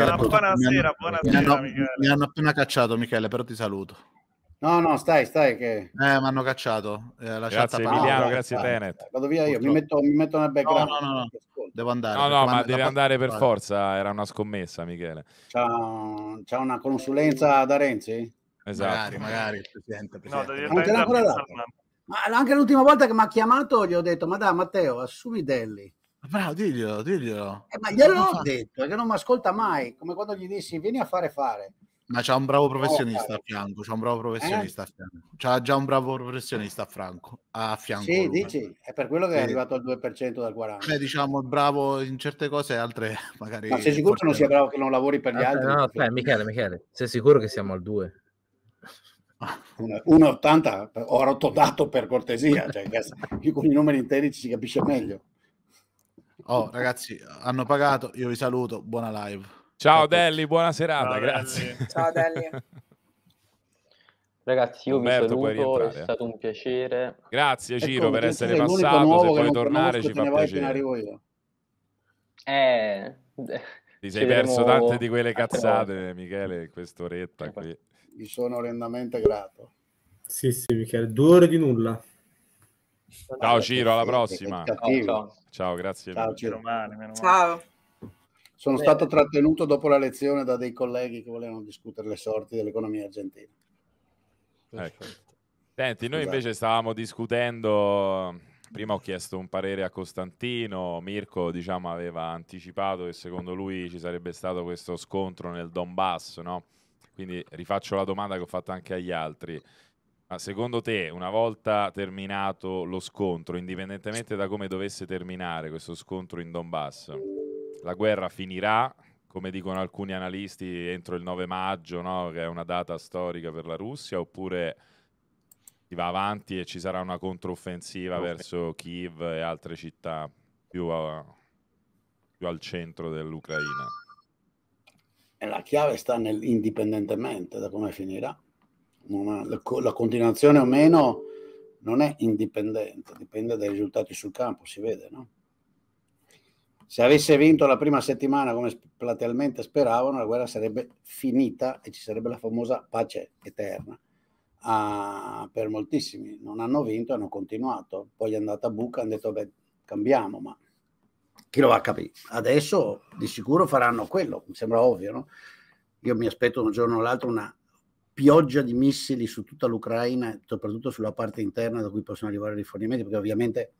Michele, buonasera, buonasera. Mi hanno, Michele. mi hanno appena cacciato, Michele, però ti saluto. No, no, stai, stai. Che... Eh, mi hanno cacciato. Eh, grazie Emiliano, no, grazie stai, Tenet. Vado via io, mi metto, mi metto nel background. No, no, no, no. devo andare. No, no, ma devi andare per forza, era una scommessa, Michele. Ciao, c'è una consulenza da Renzi? Esatto. Magari, magari, presidente. presidente. No, devi anche, ma anche l'ultima volta che mi ha chiamato gli ho detto, ma dai Matteo, assumi Delli. Bravo, diglielo, diglielo. Eh, ma gliel'ho ho detto, che non mi ascolta mai, come quando gli dissi vieni a fare fare. Ma c'è un bravo professionista a fianco, c'è un bravo professionista eh? a fianco. C'ha già un bravo professionista a, Franco, a fianco. Sì, lui. dici, eh. è per quello che sì. è arrivato al 2% dal 40. Cioè, diciamo, bravo in certe cose altre magari... Ma sei sicuro che non sia bravo che non lavori per gli ah, altri? No, no, no eh, Michele, Michele, sei sicuro che siamo al 2? 1,80 ho rotto dato per cortesia, cioè, con i numeri interi ci si capisce meglio. Oh, ragazzi, hanno pagato, io vi saluto, buona live. Ciao, Ciao Delli, buona serata, Ciao, grazie. Ciao Delli. Ragazzi, io Umberto, vi saluto, è stato un piacere. Grazie Ciro ecco, per essere passato, se vuoi tornare ci fa piacere. Eh, Ti sei perso tante di quelle cazzate, Michele, in quest'oretta eh, qui. Mi sono orrendamente grato. Sì, sì, Michele, due ore di nulla. Ciao Ciro, alla prossima. Ciao, ciao. grazie. Ciao, Ciro. ciao. Sono Beh. stato trattenuto dopo la lezione da dei colleghi che volevano discutere le sorti dell'economia argentina. Ecco. Senti, noi esatto. invece stavamo discutendo, prima ho chiesto un parere a Costantino, Mirko diciamo, aveva anticipato che secondo lui ci sarebbe stato questo scontro nel Donbass, no? quindi rifaccio la domanda che ho fatto anche agli altri. Ma secondo te, una volta terminato lo scontro, indipendentemente da come dovesse terminare questo scontro in Donbass, la guerra finirà, come dicono alcuni analisti, entro il 9 maggio, no? che è una data storica per la Russia, oppure si va avanti e ci sarà una controffensiva no. verso Kiev e altre città più, a, più al centro dell'Ucraina? E la chiave sta nel, indipendentemente da come finirà ha, la, la, continuazione o meno non è indipendente, dipende dai risultati sul campo, si vede, no? Se avesse vinto la prima settimana come platealmente speravano, la guerra sarebbe finita e ci sarebbe la famosa pace eterna. Ah, per moltissimi non hanno vinto, hanno continuato. Poi è andata a buca, hanno detto beh, cambiamo, ma chi lo va a capire? Adesso di sicuro faranno quello, mi sembra ovvio, no? Io mi aspetto un giorno o l'altro una pioggia di missili su tutta l'Ucraina, soprattutto sulla parte interna da cui possono arrivare i rifornimenti, perché ovviamente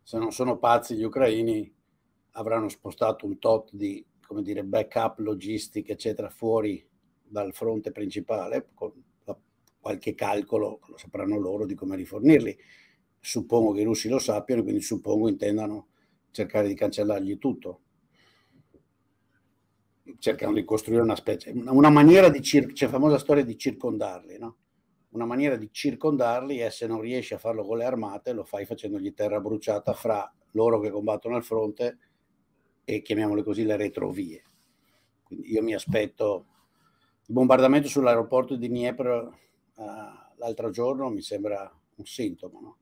se non sono pazzi gli ucraini avranno spostato un tot di come dire, backup logistica, eccetera, fuori dal fronte principale, con qualche calcolo, lo sapranno loro di come rifornirli. Suppongo che i russi lo sappiano, quindi suppongo intendano cercare di cancellargli tutto cercano di costruire una specie, una maniera di, cir- c'è la famosa storia di circondarli, no? Una maniera di circondarli è se non riesci a farlo con le armate, lo fai facendogli terra bruciata fra loro che combattono al fronte e chiamiamole così le retrovie. Quindi io mi aspetto il bombardamento sull'aeroporto di Dniepr uh, eh, l'altro giorno mi sembra un sintomo, no?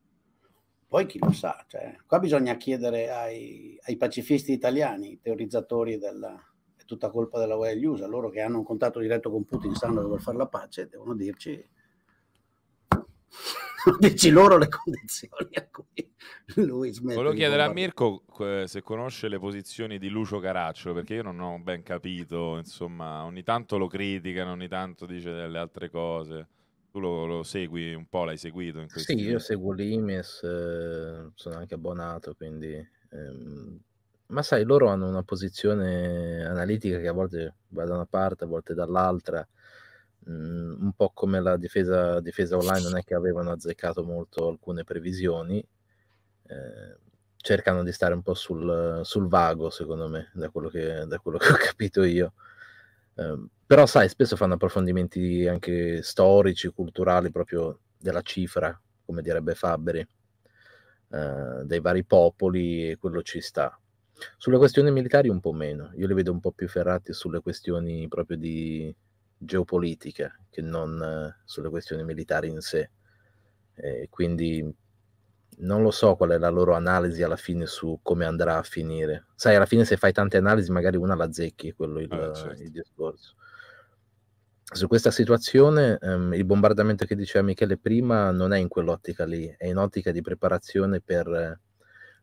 Poi chi lo sa, cioè, qua bisogna chiedere ai, ai pacifisti italiani, teorizzatori della, tutta colpa della UE e gli USA, loro che hanno un contatto diretto con Putin sanno che vuol fare la pace, devono dirci, dirci loro le condizioni a cui lui smette. Volevo chiedere a Mirko eh, se conosce le posizioni di Lucio Caraccio, perché io non ho ben capito, insomma, ogni tanto lo criticano, ogni tanto dice delle altre cose. Tu lo, lo segui un po', l'hai seguito? In sì, io seguo l'Imes, eh, sono anche abbonato, quindi... Ehm ma sai, loro hanno una posizione analitica che a volte va da una parte, a volte dall'altra, mm, un po' come la difesa, difesa, online, non è che avevano azzeccato molto alcune previsioni, eh, cercano di stare un po' sul, sul vago, secondo me, da quello che, da quello che ho capito io. Eh, però sai, spesso fanno approfondimenti anche storici, culturali, proprio della cifra, come direbbe Fabberi, eh, dei vari popoli e quello ci sta sulle questioni militari un po' meno, io li vedo un po' più ferrati sulle questioni proprio di geopolitica che non eh, sulle questioni militari in sé. Eh, quindi non lo so qual è la loro analisi alla fine su come andrà a finire. Sai, alla fine se fai tante analisi magari una la zecchi, quello il, ah, certo. il discorso. Su questa situazione ehm, il bombardamento che diceva Michele prima non è in quell'ottica lì, è in ottica di preparazione per eh,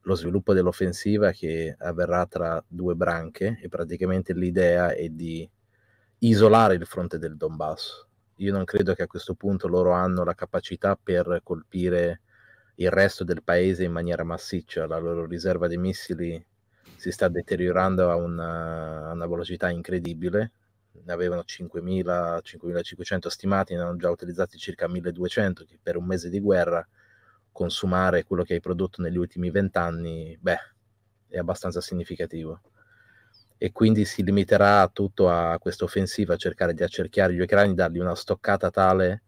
lo sviluppo dell'offensiva che avverrà tra due branche e praticamente l'idea è di isolare il fronte del Donbass. Io non credo che a questo punto loro hanno la capacità per colpire il resto del paese in maniera massiccia, la loro riserva di missili si sta deteriorando a una, a una velocità incredibile, ne avevano 5.000-5.500 stimati, ne hanno già utilizzati circa 1.200 che per un mese di guerra consumare quello che hai prodotto negli ultimi vent'anni, beh, è abbastanza significativo. E quindi si limiterà tutto a questa offensiva, a cercare di accerchiare gli ucraini, dargli una stoccata tale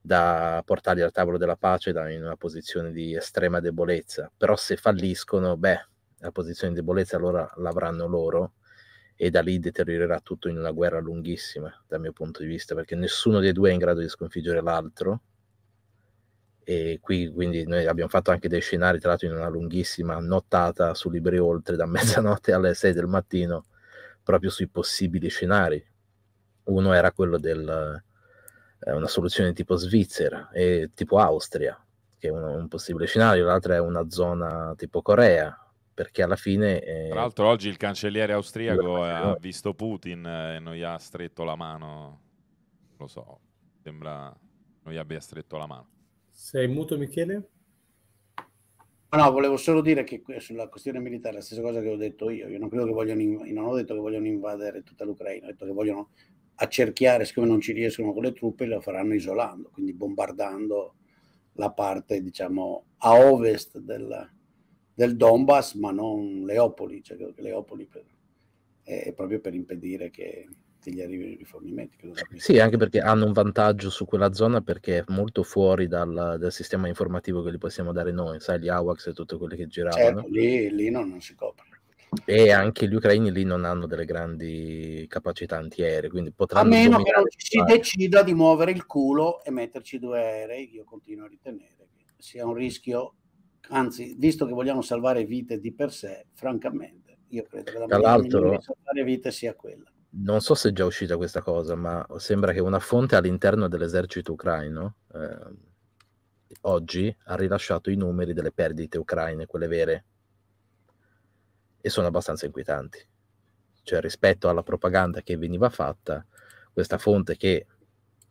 da portarli al tavolo della pace in una posizione di estrema debolezza. Però se falliscono, beh, la posizione di debolezza allora l'avranno loro e da lì deteriorerà tutto in una guerra lunghissima, dal mio punto di vista, perché nessuno dei due è in grado di sconfiggere l'altro e qui quindi noi abbiamo fatto anche dei scenari tra l'altro in una lunghissima nottata su Libri Oltre da mezzanotte alle 6 del mattino proprio sui possibili scenari uno era quello del eh, una soluzione tipo Svizzera e tipo Austria che è un, un possibile scenario l'altro è una zona tipo Corea perché alla fine. Eh, Tra l'altro, oggi il cancelliere austriaco ha visto Putin eh, e non gli ha stretto la mano. Lo so, sembra non gli abbia stretto la mano. Sei muto Michele? No, volevo solo dire che sulla questione militare la stessa cosa che ho detto io. Io non, credo che vogliono, non ho detto che vogliono invadere tutta l'Ucraina, ho detto che vogliono accerchiare, siccome non ci riescono con le truppe, lo faranno isolando, quindi bombardando la parte, diciamo, a ovest del, del Donbass, ma non Leopoli, cioè Leopoli per, è proprio per impedire che parte gli arrivi di rifornimento. Sì, anche perché hanno un vantaggio su quella zona perché è molto fuori dal, dal sistema informativo che gli possiamo dare noi, sai, gli AWACS e tutte quelle che giravano. Certo, lì, lì no, non si copre. E anche gli ucraini lì non hanno delle grandi capacità antiaeree, quindi potranno... A meno che non si decida di muovere il culo e metterci due aerei, io continuo a ritenere che sia un rischio, anzi, visto che vogliamo salvare vite di per sé, francamente, io credo che la migliore salvare vite sia quella non so se è già uscita questa cosa, ma sembra che una fonte all'interno dell'esercito ucraino eh, oggi ha rilasciato i numeri delle perdite ucraine, quelle vere, e sono abbastanza inquietanti. Cioè, rispetto alla propaganda che veniva fatta, questa fonte che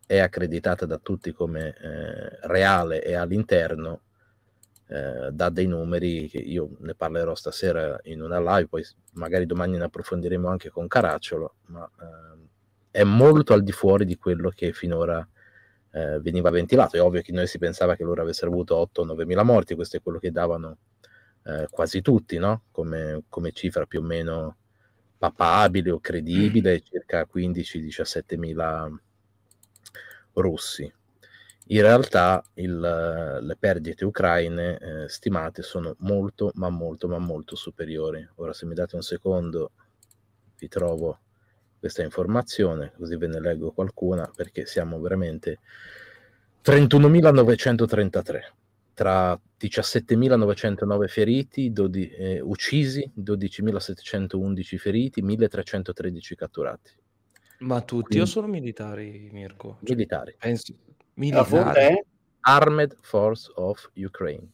è accreditata da tutti come eh, reale e all'interno eh, dà dei numeri che io ne parlerò stasera in una live, poi magari domani ne approfondiremo anche con Caracciolo, ma eh, è molto al di fuori di quello che finora eh, veniva ventilato. È ovvio che noi si pensava che loro avessero avuto 8 9 mila morti, questo è quello che davano eh, quasi tutti, no? come, come cifra più o meno papabile o credibile, mm. circa 15-17 mila russi. In realtà il, le perdite ucraine eh, stimate sono molto, ma molto, ma molto superiori. Ora, se mi date un secondo, vi trovo questa informazione, così ve ne leggo qualcuna, perché siamo veramente 31.933 tra 17.909 feriti, 12, eh, uccisi, 12.711 feriti, 1.313 catturati. Ma tutti Quindi, o solo militari, Mirko? Cioè, militari. Cioè, penso, militare Armed Force of Ukraine.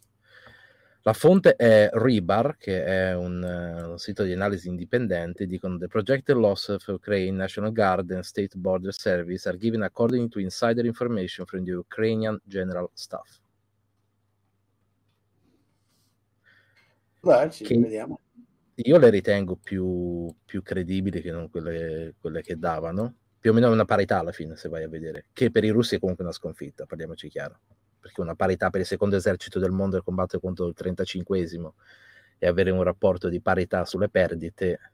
La fonte è Rebar, che è un, eh, un, sito di analisi indipendente, dicono The projected loss of Ukraine National Guard and State Border Service are given according to insider information from the Ukrainian General Staff. Beh, ci vediamo. Io le ritengo più, più credibili che non quelle, quelle che davano più o meno una parità alla fine, se vai a vedere, che per i russi è comunque una sconfitta, parliamoci chiaro, perché una parità per il secondo esercito del mondo e combattere contro il 35esimo e avere un rapporto di parità sulle perdite,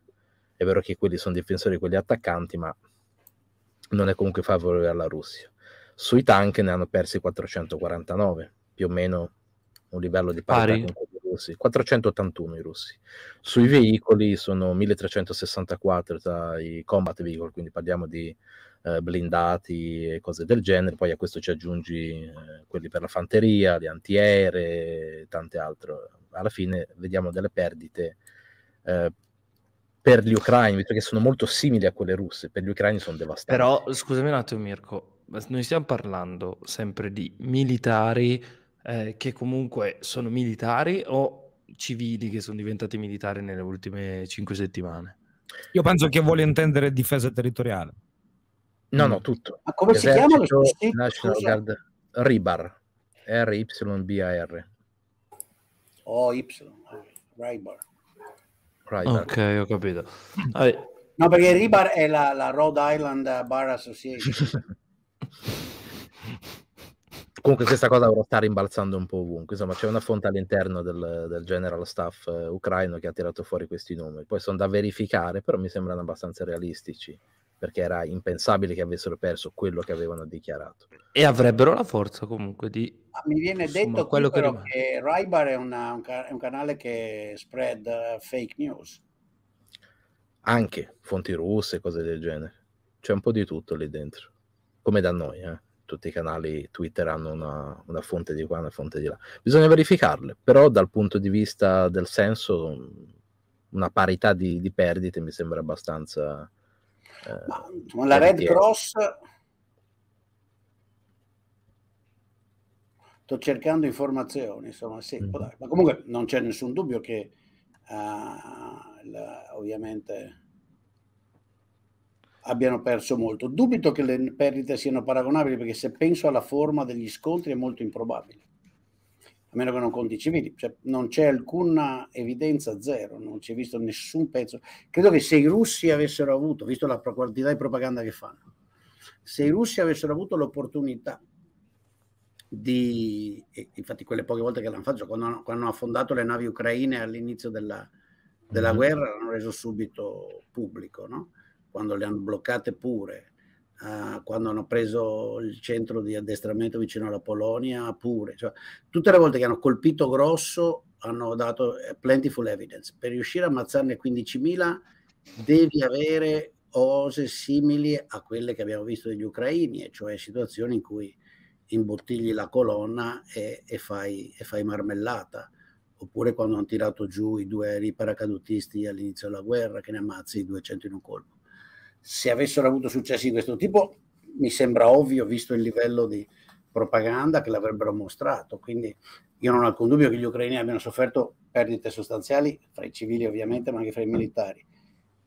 è vero che quelli sono difensori e quelli attaccanti, ma non è comunque favorevole alla Russia. Sui tank ne hanno persi 449, più o meno un livello di parità. Pari. Con russi, 481 i russi. Sui veicoli sono 1364 tra i combat vehicle, quindi parliamo di eh, blindati e cose del genere, poi a questo ci aggiungi eh, quelli per la fanteria, le antiaeree, tante altre. Alla fine vediamo delle perdite eh, per gli ucraini, perché sono molto simili a quelle russe, per gli ucraini sono devastanti. Però, scusami un attimo Mirko, noi stiamo parlando sempre di militari eh, che comunque sono militari o civili che sono diventati militari nelle ultime 5 settimane? Io penso che vuole intendere difesa territoriale. No, no, mm. tutto. Ma come si chiama? Lo National Guard Ribar, R-Y-B-A-R. Oh, Y, Ribar. Ok, ho capito. Mm. Allora. No, perché Ribar è la, la Rhode Island Bar Association. Comunque questa cosa dovrà stare rimbalzando un po' ovunque, insomma c'è una fonte all'interno del, del general staff eh, ucraino che ha tirato fuori questi numeri, poi sono da verificare, però mi sembrano abbastanza realistici, perché era impensabile che avessero perso quello che avevano dichiarato. E avrebbero la forza comunque di... Ma mi viene Insomma, detto quello che, che Raibar è, una, un ca- è, un canale che spread uh, fake news. Anche fonti russe, cose del genere. C'è un po' di tutto lì dentro, come da noi, eh tutti i canali Twitter hanno una, una, fonte di qua, una fonte di là. Bisogna verificarle, però dal punto di vista del senso, mm, una parità di, di perdite mi sembra abbastanza... Eh, Ma, la Red Cross... Sto cercando informazioni, insomma, sì, mm. Ma comunque non c'è nessun dubbio che uh, la, ovviamente abbiano perso molto. Dubito che le perdite siano paragonabili perché se penso alla forma degli scontri è molto improbabile, a meno che non conti civili, cioè, non c'è alcuna evidenza zero, non si è visto nessun pezzo. Credo che se i russi avessero avuto, visto la quantità di propaganda che fanno, se i russi avessero avuto l'opportunità di, infatti quelle poche volte che l'hanno fatto, quando hanno, quando hanno affondato le navi ucraine all'inizio della, della mm-hmm. guerra, l'hanno reso subito pubblico, no? quando le hanno bloccate pure, eh, quando hanno preso il centro di addestramento vicino alla Polonia pure, cioè, tutte le volte che hanno colpito grosso hanno dato eh, plentiful evidence. Per riuscire a ammazzarne 15.000 devi avere cose simili a quelle che abbiamo visto degli ucraini, e cioè situazioni in cui imbottigli la colonna e, e, fai, e fai marmellata oppure quando hanno tirato giù i due aerei paracadutisti all'inizio della guerra, che ne ammazzi 200 in un colpo se avessero avuto successi di questo tipo, mi sembra ovvio, visto il livello di propaganda che l'avrebbero mostrato. Quindi io non ho alcun dubbio che gli ucraini abbiano sofferto perdite sostanziali, fra i civili ovviamente, ma anche fra i militari.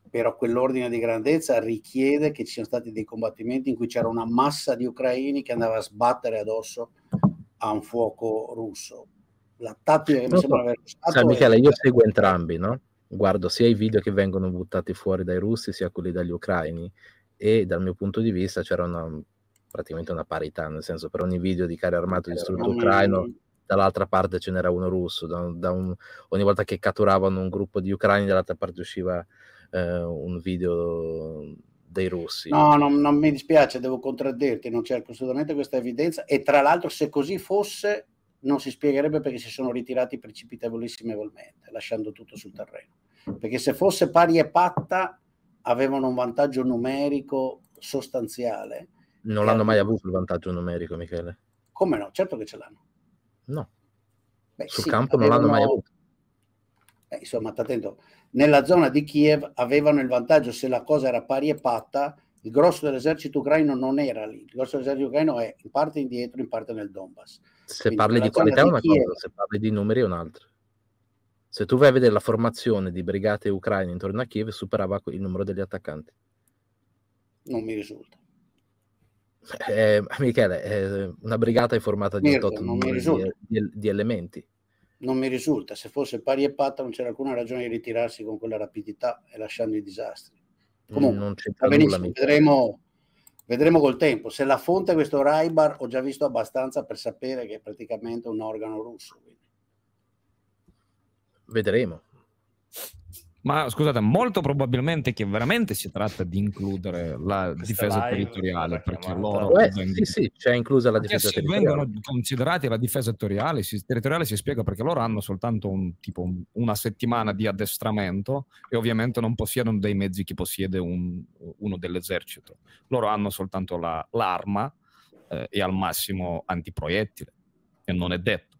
Però quell'ordine di grandezza richiede che ci siano stati dei combattimenti in cui c'era una massa di ucraini che andava a sbattere addosso a un fuoco russo. La tattica che mi sembra aver usato... Sì, Michele, è... io seguo entrambi, no? guardo sia i video che vengono buttati fuori dai russi sia quelli dagli ucraini e dal mio punto di vista c'era una, praticamente una parità, nel senso per ogni video di carri armati distrutto ucraino dall'altra parte ce n'era uno russo, da, da un, ogni volta che catturavano un gruppo di ucraini dall'altra parte usciva eh, un video dei russi. No, non, non mi dispiace, devo contraddirti, non cerco assolutamente questa evidenza e tra l'altro se così fosse non si spiegherebbe perché si sono ritirati precipitevolissimamente, lasciando tutto sul terreno. Perché se fosse pari e patta, avevano un vantaggio numerico sostanziale. Non l'hanno mai avuto il vantaggio numerico, Michele. Come no? Certo che ce l'hanno. No. Beh, Sul sì, campo avevano... non l'hanno mai avuto. Eh, insomma, attento, nella zona di Kiev avevano il vantaggio se la cosa era pari e patta, il grosso dell'esercito ucraino non era lì, il grosso dell'esercito ucraino è in parte indietro, in parte nel Donbass. Se Quindi parli di qualità è una cosa, se parli di numeri è un'altra. Se tu vai a vedere la formazione di brigate ucraine intorno a Kiev, superava il numero degli attaccanti. Non mi risulta. Eh, eh Michele, eh, una brigata è formata di Mirko, 88 di, di, elementi. Non mi risulta, se fosse pari e patta non c'era alcuna ragione di ritirarsi con quella rapidità e lasciando i disastri. Mm, Comunque, non c'è nulla, vedremo, Vedremo col tempo. Se la fonte è questo Raibar, ho già visto abbastanza per sapere che è praticamente un organo russo. Quindi. Vedremo. Ma scusate, molto probabilmente che veramente si tratta di includere la Questa difesa territoriale, perché loro... Eh, vengono... Sì, sì, c'è inclusa la difesa se territoriale. vengono considerati la difesa territoriale si, territoriale, si spiega perché loro hanno soltanto un, tipo, una settimana di addestramento e ovviamente non possiedono dei mezzi che possiede un, uno dell'esercito. Loro hanno soltanto la, l'arma eh, e al massimo antiproiettile, e non è detto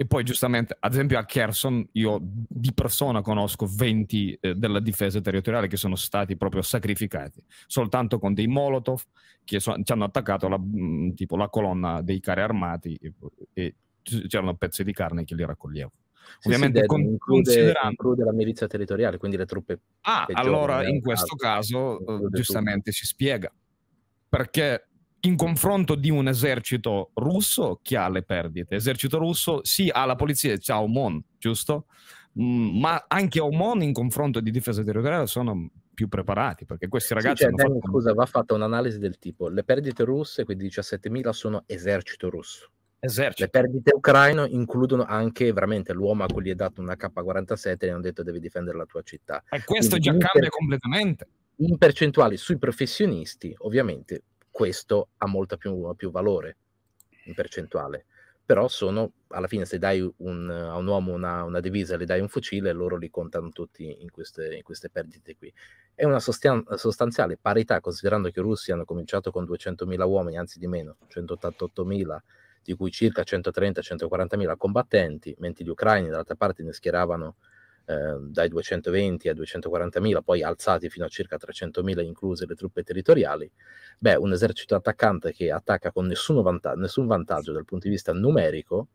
e poi giustamente, ad esempio a Kherson, io di persona conosco 20 eh, della difesa territoriale che sono stati proprio sacrificati, soltanto con dei Molotov che so- ci hanno attaccato la, mh, mm, tipo, la colonna dei carri armati e, e, c'erano pezzi di carne che li raccoglievo. Sì, Ovviamente sì, con, include, considerando... include la milizia territoriale, quindi le truppe... Ah, allora in questo caso giustamente tutto. si spiega perché in confronto di un esercito russo, chi ha le perdite? Esercito russo, sì, ha la polizia, c'ha Omon, giusto? Mm, ma anche Omon in confronto di difesa territoriale sono più preparati perché questi ragazzi... Sì, cioè, fatto... Scusa, va fatta un'analisi del tipo, le perdite russe, quindi 17.000, sono esercito russo. Esercito. Le perdite ucraino includono anche veramente l'uomo a cui gli è dato una K47 e gli hanno detto devi difendere la tua città. E questo quindi, già cambia per... completamente. In percentuali sui professionisti, ovviamente, questo ha molto più, più valore in percentuale. Però sono, alla fine, se dai un, a un uomo una, una divisa e le dai un fucile, loro li contano tutti in queste, in queste perdite qui. È una sostan- sostanziale parità, considerando che i russi hanno cominciato con 200.000 uomini, anzi di meno, 188.000 di cui circa 130 140000 combattenti, mentre gli ucraini dall'altra parte ne schieravano Ehm, dai 220 a 240.000, poi alzati fino a circa 300.000, incluse le truppe territoriali, beh, un esercito attaccante che attacca con vanta- nessun vantaggio dal punto di vista numerico,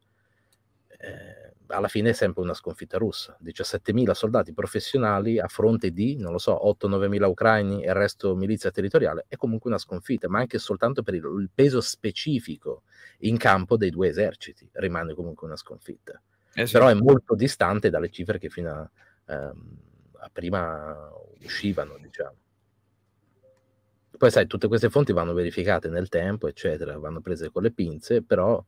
eh, alla fine è sempre una sconfitta russa. 17.000 soldati professionali a fronte di, non lo so, 8-9.000 ucraini e il resto milizia territoriale, è comunque una sconfitta, ma anche soltanto per il, il peso specifico in campo dei due eserciti rimane comunque una sconfitta eh sì. però è molto distante dalle cifre che fino a, ehm, a prima uscivano, diciamo. Poi sai, tutte queste fonti vanno verificate nel tempo, eccetera, vanno prese con le pinze, però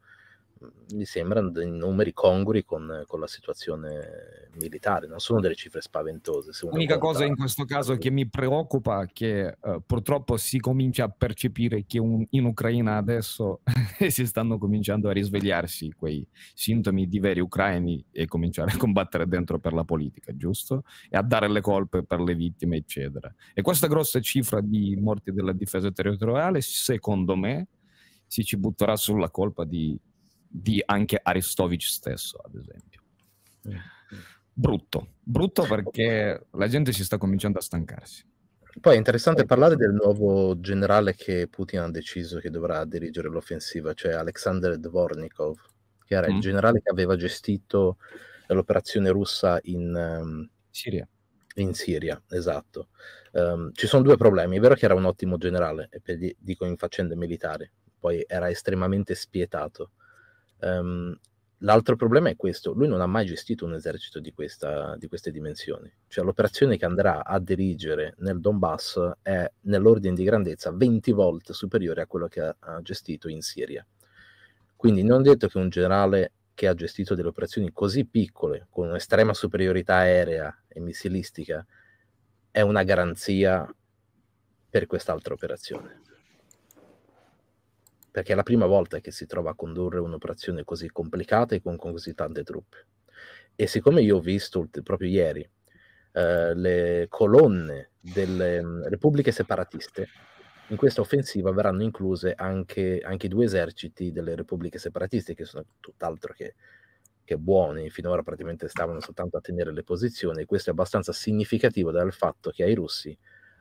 mi sembrano dei numeri congrui con, con, la situazione militare, non sono delle cifre spaventose. L'unica conta... cosa in questo caso che mi preoccupa è che uh, purtroppo si comincia a percepire che un, in Ucraina adesso si stanno cominciando a risvegliarsi quei sintomi di veri ucraini e cominciare a combattere dentro per la politica, giusto? E a dare le colpe per le vittime, eccetera. E questa grossa cifra di morti della difesa territoriale, secondo me, si ci butterà sulla colpa di di anche Aristovic stesso, ad esempio. Mm. Brutto, brutto perché la gente si sta cominciando a stancarsi. Poi è interessante parlare del nuovo generale che Putin ha deciso che dovrà dirigere l'offensiva, cioè Alexander Dvornikov, che era mm. il generale che aveva gestito l'operazione russa in um, Siria. In Siria, esatto. Um, ci sono due problemi. È vero che era un ottimo generale, per, dico in faccende militari, poi era estremamente spietato Um, l'altro problema è questo, lui non ha mai gestito un esercito di, questa, di queste dimensioni, cioè l'operazione che andrà a dirigere nel Donbass è nell'ordine di grandezza 20 volte superiore a quello che ha, ha gestito in Siria. Quindi non detto che un generale che ha gestito delle operazioni così piccole, con un'estrema superiorità aerea e missilistica, è una garanzia per quest'altra operazione perché è la prima volta che si trova a condurre un'operazione così complicata e con così tante truppe. E siccome io ho visto proprio ieri eh, le colonne delle mm, repubbliche separatiste, in questa offensiva verranno incluse anche, anche, i due eserciti delle repubbliche separatiste, che sono tutt'altro che, che buoni, finora praticamente stavano soltanto a tenere le posizioni, e questo è abbastanza significativo dal fatto che ai russi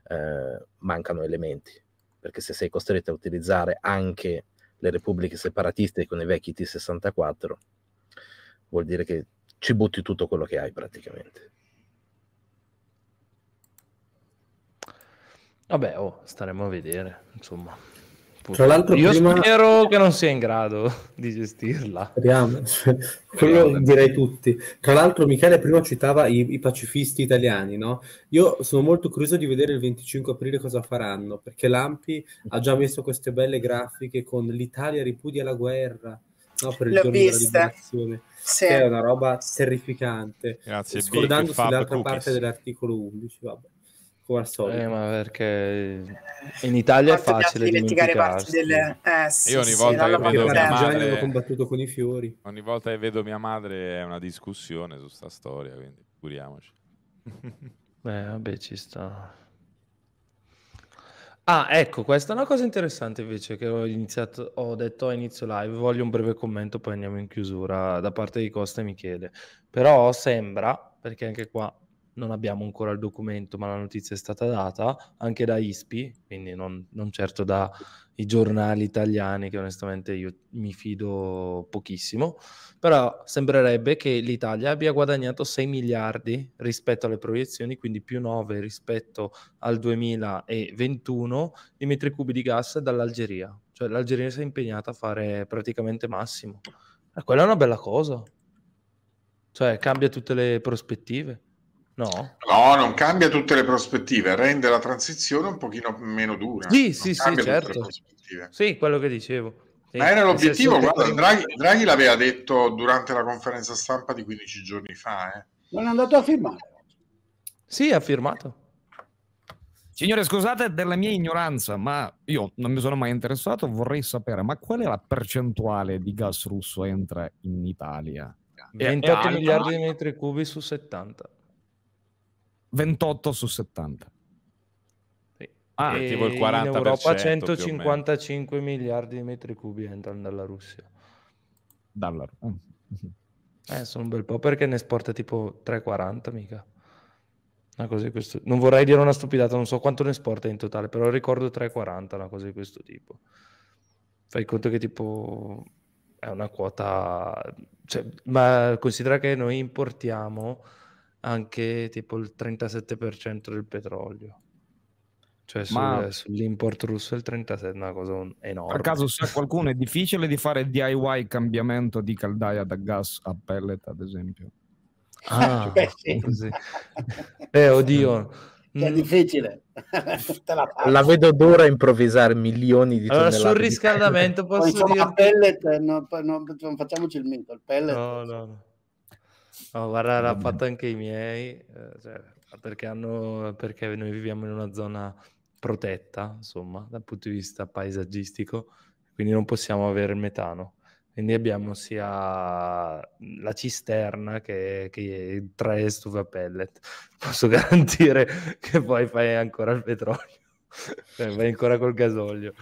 eh, mancano elementi, perché se sei costretto a utilizzare anche le repubbliche separatiste con i vecchi T64, vuol dire che ci butti tutto quello che hai praticamente. Vabbè, oh, staremo a vedere, insomma. Tra l'altro Io prima... spero che non sia in grado di gestirla. Speriamo, quello direi tutti. Tra l'altro Michele prima citava i, i, pacifisti italiani, no? Io sono molto curioso di vedere il 25 aprile cosa faranno, perché Lampi ha già messo queste belle grafiche con l'Italia ripudia la guerra, no? Per il L'ho giorno vista. della liberazione. Sì. Che è una roba terrificante. Grazie, scordandosi l'altra parte dell'articolo 11, vabbè come al solito. Eh, ma perché in Italia è facile dimenticarsi. Delle... Eh, sì, Io ogni volta sì, che vedo mia madre... ho combattuto con i fiori. Ogni volta che vedo mia madre è una discussione su sta storia, quindi curiamoci. Beh, vabbè, ci sta. Ah, ecco, questa è una cosa interessante invece che ho, iniziato, ho detto a inizio live, voglio un breve commento, poi andiamo in chiusura da parte di Costa e Michele. Però sembra, perché anche qua non abbiamo ancora il documento, ma la notizia è stata data anche da ISPI, quindi non, non certo dai giornali italiani, che onestamente io mi fido pochissimo, però sembrerebbe che l'Italia abbia guadagnato 6 miliardi rispetto alle proiezioni, quindi più 9 rispetto al 2021 di metri cubi di gas dall'Algeria. Cioè l'Algeria si è impegnata a fare praticamente massimo. E eh, quella è una bella cosa. Cioè cambia tutte le prospettive. No? no? non cambia tutte le prospettive, rende la transizione un pochino meno dura. Sì, sì, sì, certo. Sì, quello che dicevo. Sì, Ma era l'obiettivo, guarda, Draghi, Draghi, l'aveva detto durante la conferenza stampa di 15 giorni fa. Eh. Non è andato a firmare. Sì, ha firmato. Signore, scusate della mia ignoranza, ma io non mi sono mai interessato, vorrei sapere, ma qual è la percentuale di gas russo entra in Italia? 28 miliardi di metri cubi su 70. 28 su 70. Sì. Ah, e tipo il 40%. In Europa 155 miliardi di metri cubi entrano dalla Russia. Dalla Russia. Mm. Eh, sono un bel po' perché ne esporta tipo 3,40 mica. Una cosa di questo... Non vorrei dire una stupidata, non so quanto ne esporta in totale, però ricordo 3,40, una cosa di questo tipo. Fai conto che tipo è una quota... Cioè, ma considera che noi importiamo anche tipo il 37% del petrolio. Cioè sul, Ma... sull'import russo il 37% è una cosa enorme. A caso se qualcuno è difficile di fare DIY cambiamento di caldaia da gas a pellet, ad esempio? Ah, Beh, cioè, così. Eh, oddio. È mm. difficile. la, la, vedo d'ora improvvisare milioni di allora, sul riscaldamento di posso eh, Poi, dire... Pellet, no, no, facciamoci il mito, il pellet... No, no. No, guarda, l'ha fatto anche i miei, eh, cioè, perché, hanno, perché, noi viviamo in una zona protetta, insomma, dal punto di vista paesaggistico, quindi non possiamo avere il metano. Quindi abbiamo sia la cisterna che, che tre stufe a pellet. Posso garantire che poi fai ancora il petrolio, cioè, vai ancora col gasolio.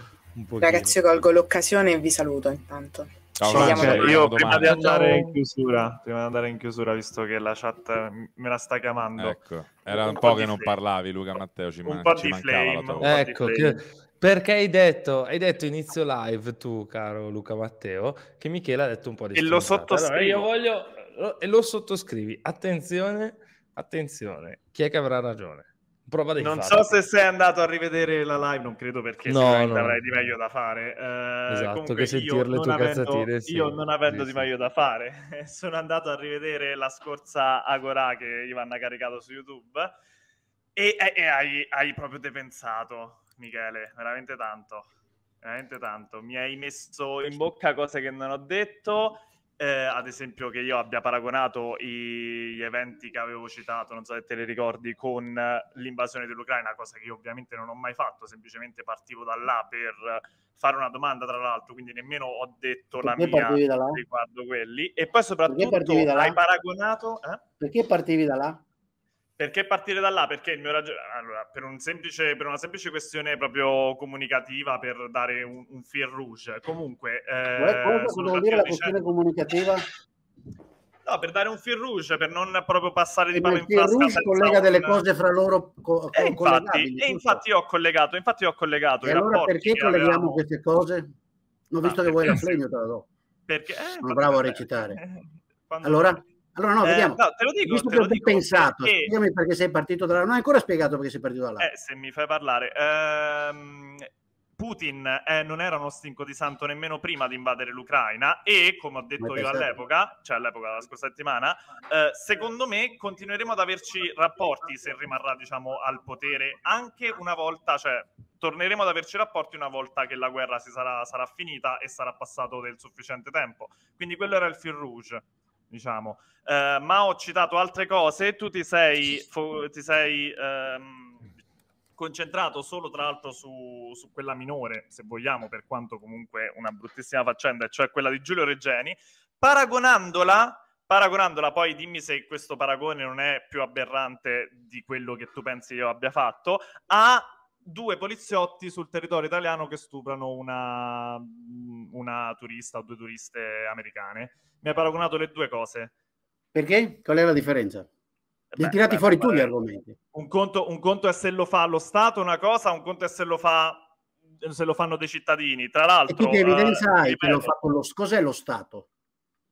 Ragazzi, colgo l'occasione e vi saluto intanto. Allora, cioè, io prima di, chiusura, prima di andare in chiusura, visto che la chat me la sta chiamando. Ecco, era un, un po', po che non flame. parlavi, Luca Matteo, ci, man- ci mancava flame, Ecco, che... perché hai detto, hai detto inizio live tu, caro Luca Matteo, che Michele ha detto un po' di E lo sottoscrivo. Allora, io voglio... Lo, e lo sottoscrivi. Attenzione, attenzione, chi è che avrà ragione? Prova dei non fatti. so se sei andato a rivedere la live, non credo perché no, sicuramente no. avrai di meglio da fare. Eh, esatto, che sentirle tue cazzatine. Sì, io non avendo sì, di meglio da fare, sono andato a rivedere la scorsa Agora che Ivan ha caricato su YouTube e, e, e hai, hai, proprio depensato, Michele, veramente tanto. Veramente tanto. Mi hai messo in bocca cose che non ho detto eh, ad esempio che io abbia paragonato gli eventi che avevo citato, non so se te li ricordi, con l'invasione dell'Ucraina, cosa che io ovviamente non ho mai fatto, semplicemente partivo da là per fare una domanda tra l'altro, quindi nemmeno ho detto Perché la mia riguardo quelli. E poi soprattutto hai paragonato... Eh? Perché partivi da là? Perché partire da là? Perché il mio ragionamento, allora, per, un semplice, per, una semplice questione proprio comunicativa, per dare un, un fil rouge. Comunque... Eh, cosa vuol dire la questione comunicativa? No, per dare un fil rouge, per non proprio passare di palo in flasca. Il rouge collega un... delle cose fra loro co- e eh, infatti, e eh, infatti ho collegato, infatti ho collegato. E allora perché colleghiamo avevamo... queste cose? Non ho visto ah, che vuoi la flegno, te la do. Perché? Eh, Sono bravo a recitare. Eh, quando... Allora? Allora, no, eh, vediamo. Eh, no, te lo dico. Visto te lo dico pensato, perché... spiegami perché sei partito dalla... Non hai ancora spiegato perché sei partito dalla... Eh, se mi fai parlare. Ehm... Putin eh, non era uno stinco di santo nemmeno prima di invadere l'Ucraina e, come ho detto io all'epoca, cioè all'epoca della scorsa settimana, eh, secondo me continueremo ad averci rapporti se rimarrà, diciamo, al potere anche una volta, cioè torneremo ad averci rapporti una volta che la guerra sarà, sarà finita e sarà passato del sufficiente tempo. Quindi quello era il fil rouge diciamo. Eh, ma ho citato altre cose, tu ti sei, fo- ti sei ehm, concentrato solo tra l'altro su, su, quella minore, se vogliamo, per quanto comunque una bruttissima faccenda, cioè quella di Giulio Regeni, paragonandola, paragonandola poi dimmi se questo paragone non è più aberrante di quello che tu pensi io abbia fatto, a due poliziotti sul territorio italiano che stuprano una, una turista o due turiste americane. Mi hai certo. paragonato le due cose. Perché? Qual è la differenza? Li eh hai tirati beh, fuori tu gli eh, argomenti. Un conto, un conto, è se lo fa lo Stato una cosa, un conto è se lo, fa, se lo fanno dei cittadini. Tra l'altro... E tu che evidenza eh, hai che lo fa con lo... Cos'è lo Stato?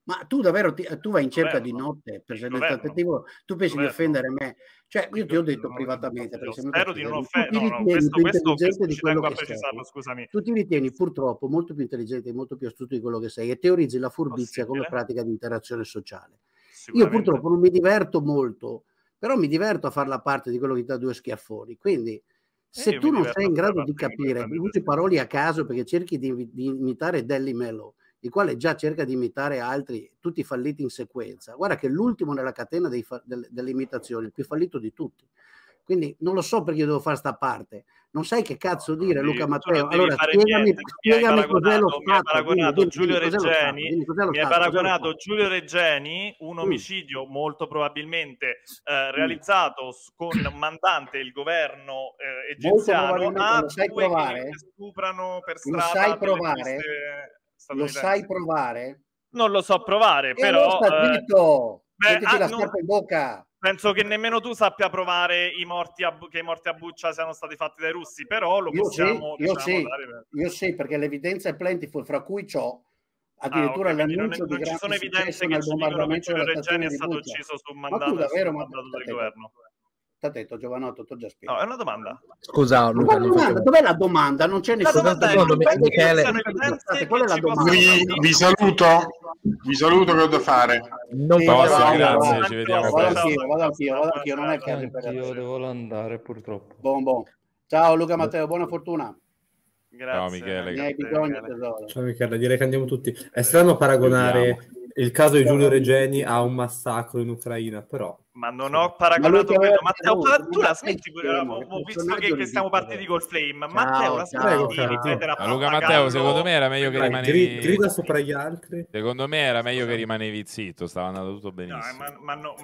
Ma tu davvero ti, eh, tu vai in cerca governo, di notte per esempio, tentativo, tu pensi governo. di offendere me? Cioè, io ti ho detto no, privatamente, per esempio, spero di non offendere. No, no, questo, questo, questo di quello che sei. scusami. Tu ti ritieni purtroppo molto più intelligente e molto più astuto di quello che sei e teorizzi la furbizia Possibile. come pratica di interazione sociale. Io purtroppo non mi diverto molto, però mi diverto a far la parte di quello che ti dà due schiaffoni. Quindi, eh, se tu non sei in grado di capire, usi parole a caso perché cerchi di, di imitare Delly Mello il quale già cerca di imitare altri, tutti falliti in sequenza. Guarda che l'ultimo nella catena fa- del- delle imitazioni, il più fallito di tutti. Quindi non lo so perché io devo fare sta parte. Non sai che cazzo dire, Luca Matteo. Allora, spiegami, spiegami cos'è lo Stato. Mi ha paragonato dimmi, Giulio dimmi, Reggeni, dimmi, mi paragonato Giulio Reggeni, un mm. omicidio mm. molto probabilmente mm. eh, realizzato con un mandante, il governo eh, egiziano, a ah, due che stuprano per strada. Lo sai provare? Queste lo sai provare? Non lo so provare, e eh, però... Eh, zitto! Eh, beh, ah, la non... in bocca! Penso che nemmeno tu sappia provare i morti a, che i morti a buccia siano stati fatti dai russi, però lo io possiamo... Sì, diciamo, io, sì. Per... io sì, perché l'evidenza è plentiful, fra cui ciò addirittura ah, okay, l'annuncio non, non ci sono evidenze che ci dicono che Regeni è stato ucciso su un mandato, ma tu, davvero, ma... mandato del governo. T'ha detto Giovanotto, ho già spiegato. No, è una domanda. Scusa, Luca, una domanda. dov'è la domanda? Non c'è nessuna domanda. qual è la domanda? Vi, vi saluto, vi saluto che ho da fare. Non sì, posso, vado, grazie, ci vediamo. Vado anch'io, vado anch'io, vado anch'io, non è che Io devo andare purtroppo. Bon, bon. Ciao Luca Matteo, buona fortuna. Grazie. Ciao Michele. Ne hai bisogno, tesoro. Ciao Michele, direi che andiamo tutti. È strano paragonare il caso di Giulio Regeni a un massacro in Ucraina, però ma non sì. ho paragonato ma quello. Matteo, ma tu la smetti? Ho visto che, che siamo partiti col flame. Ciao, Matteo, la smetti? Ciao, ciao. Luca Matteo, secondo me era meglio che Dai, rimanevi. Grida sopra gli altri. Secondo me era meglio che rimanevi zitto. Stava andando tutto eh, benissimo. No, ma, no,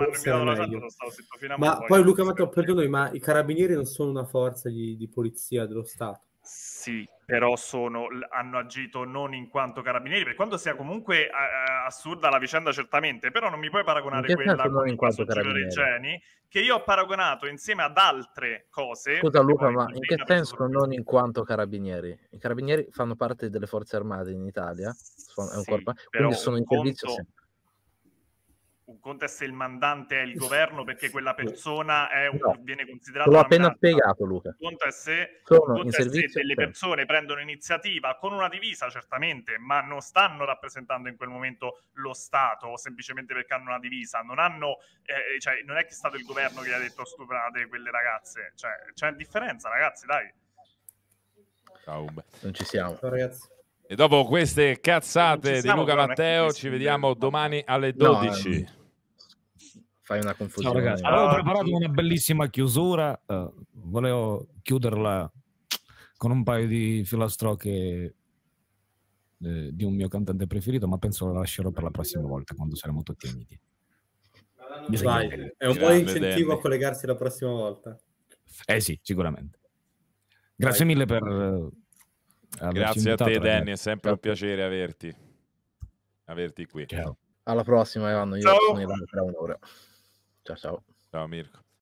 ma poi Luca Matteo, perdonami, ma i carabinieri non sono una forza di, di polizia dello Stato? Sì, però sono, hanno agito non in quanto carabinieri, per quanto sia comunque uh, assurda la vicenda certamente, però non mi puoi paragonare quella con in quanto Regeni, che io ho paragonato insieme ad altre cose. Scusa Luca, ma in che senso per... non in quanto carabinieri? I carabinieri fanno parte delle forze armate in Italia, sì, corpo... quindi sono in servizio conto... sempre un conto è se il mandante è il governo perché quella persona è un, no, viene considerata l'ho appena spiegato Luca un conto è se, conto è se delle persone prendono iniziativa con una divisa certamente ma non stanno rappresentando in quel momento lo Stato semplicemente perché hanno una divisa non hanno eh, eh cioè, non è che è stato il governo che gli ha detto stuprate quelle ragazze cioè, c'è differenza ragazzi dai Ciao. non ci siamo Ciao, ragazzi e dopo queste cazzate di Luca Matteo, ci vediamo domani alle 12. No, eh, fai una confusione. Ciao ragazzi, avevo ah, preparato una bellissima chiusura, uh, volevo chiuderla con un paio di filastrocche eh, di un mio cantante preferito, ma penso lo lascerò per la prossima volta quando saremo tutti amici Vai, è un buon incentivo a collegarsi la prossima volta. Eh sì, sicuramente. Grazie Vai. mille per... Uh, Grazie a te Danny, è sempre Ciao. un piacere averti, averti qui. Ciao. Alla prossima Ivano, io Ciao. sono in tra un'ora. Chao, chao. Chao, Mirko.